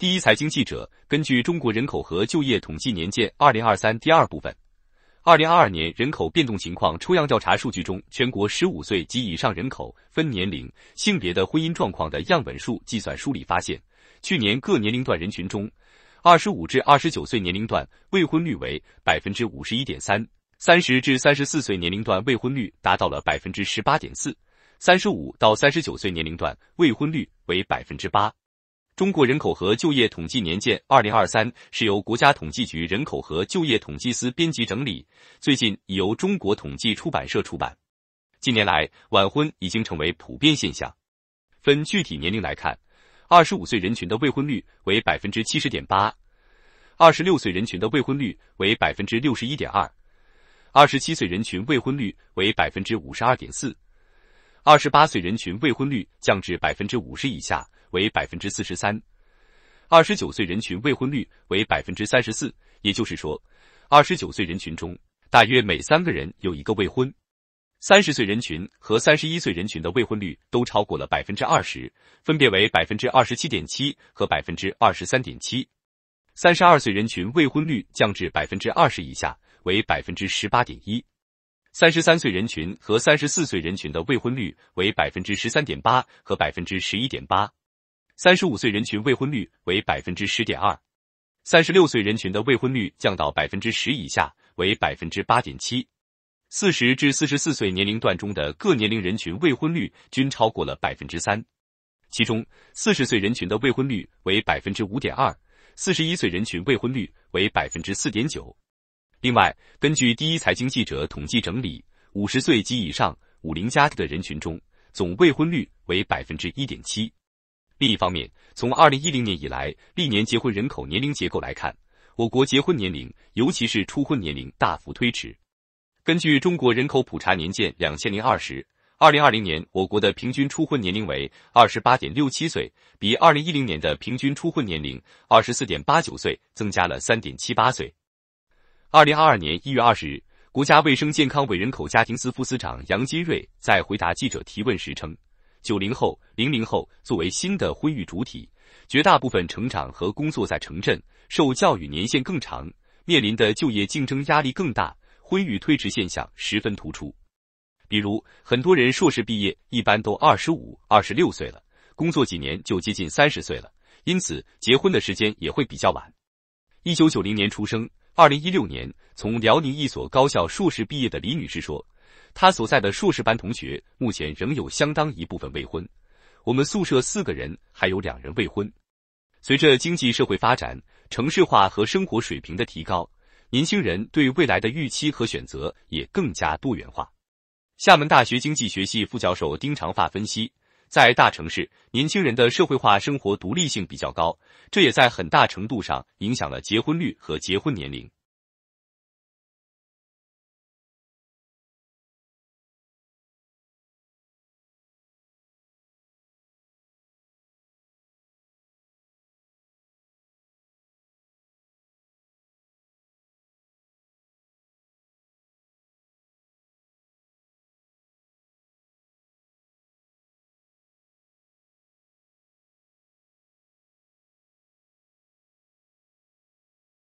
第一财经记者根据《中国人口和就业统计年鉴二零二三》第二部分“二零二二年人口变动情况抽样调查数据”中，全国十五岁及以上人口分年龄、性别的婚姻状况的样本数计算梳理发现，去年各年龄段人群中，二十五至二十九岁年龄段未婚率为百分之五十一点三，三十至三十四岁年龄段未婚率达到了百分之十八点四，三十五到三十九岁年龄段未婚率为百分之八。中国人口和就业统计年鉴二零二三是由国家统计局人口和就业统计司编辑整理，最近已由中国统计出版社出版。近年来，晚婚已经成为普遍现象。分具体年龄来看，二十五岁人群的未婚率为百分之七十点八，二十六岁人群的未婚率为百分之六十一点二，二十七岁人群未婚率为百分之五十二点四，二十八岁人群未婚率降至百分之五十以下。为百分之四十三，二十九岁人群未婚率为百分之三十四，也就是说，二十九岁人群中大约每三个人有一个未婚。三十岁人群和三十一岁人群的未婚率都超过了百分之二十，分别为百分之二十七点七和百分之二十三点七。三十二岁人群未婚率降至百分之二十以下，为百分之十八点一。三十三岁人群和三十四岁人群的未婚率为百分之十三点八和百分之十一点八。三十五岁人群未婚率为百分之十点二，三十六岁人群的未婚率降到百分之十以下，为百分之八点七。四十至四十四岁年龄段中的各年龄人群未婚率均超过了百分之三，其中四十岁人群的未婚率为百分之五点二，四十一岁人群未婚率为百分之四点九。另外，根据第一财经记者统计整理，五十岁及以上五零加的人群中，总未婚率为百分之一点七。另一方面，从二零一零年以来历年结婚人口年龄结构来看，我国结婚年龄，尤其是初婚年龄大幅推迟。根据中国人口普查年鉴两千零二十、二零二零年，我国的平均初婚年龄为二十八点六七岁，比二零一零年的平均初婚年龄二十四点八九岁增加了三点七八岁。二零二二年一月二十日，国家卫生健康委人口家庭司副司长杨金瑞在回答记者提问时称。九零后、零零后作为新的婚育主体，绝大部分成长和工作在城镇，受教育年限更长，面临的就业竞争压力更大，婚育推迟现象十分突出。比如，很多人硕士毕业一般都二十五、二十六岁了，工作几年就接近三十岁了，因此结婚的时间也会比较晚。一九九零年出生，二零一六年从辽宁一所高校硕士毕业的李女士说。他所在的硕士班同学目前仍有相当一部分未婚。我们宿舍四个人，还有两人未婚。随着经济社会发展、城市化和生活水平的提高，年轻人对未来的预期和选择也更加多元化。厦门大学经济学系副教授丁长发分析，在大城市，年轻人的社会化生活独立性比较高，这也在很大程度上影响了结婚率和结婚年龄。